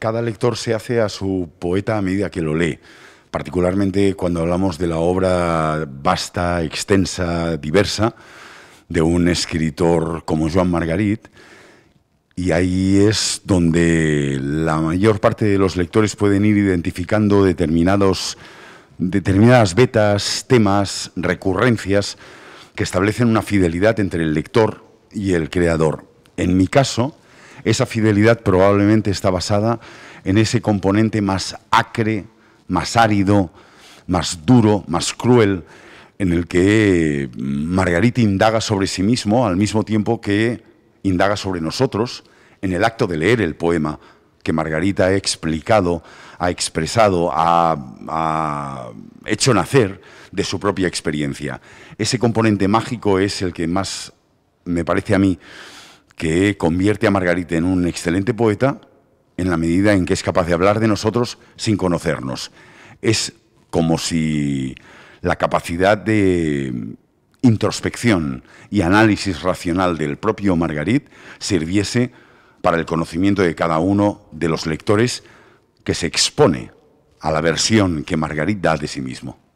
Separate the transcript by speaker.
Speaker 1: Cada lector se hace a su poeta a medida que lo lee, particularmente cuando hablamos de la obra vasta, extensa, diversa de un escritor como Joan Margarit, y ahí es donde la mayor parte de los lectores pueden ir identificando determinados, determinadas vetas, temas, recurrencias que establecen una fidelidad entre el lector y el creador. En mi caso, esa fidelidad probablemente está basada en ese componente más acre, más árido, más duro, más cruel, en el que Margarita indaga sobre sí mismo al mismo tiempo que indaga sobre nosotros en el acto de leer el poema que Margarita ha explicado, ha expresado, ha, hecho nacer de su propia experiencia. Ese componente mágico es el que más me parece a mí que convierte a Margarita en un excelente poeta en la medida en que es capaz de hablar de nosotros sin conocernos. Es como si la capacidad de introspección y análisis racional del propio Margarit sirviese para el conocimiento de cada uno de los lectores que se expone a la versión que Margarit da de sí mismo.